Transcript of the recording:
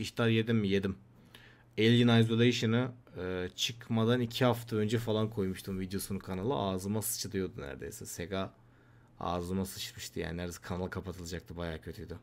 Hiç yedim mi? Yedim. Alien Isolation'ı e, çıkmadan iki hafta önce falan koymuştum videosunu kanala. Ağzıma sıçrıyordu neredeyse. Sega ağzıma sıçmıştı yani neredeyse kanal kapatılacaktı. Baya kötüydü.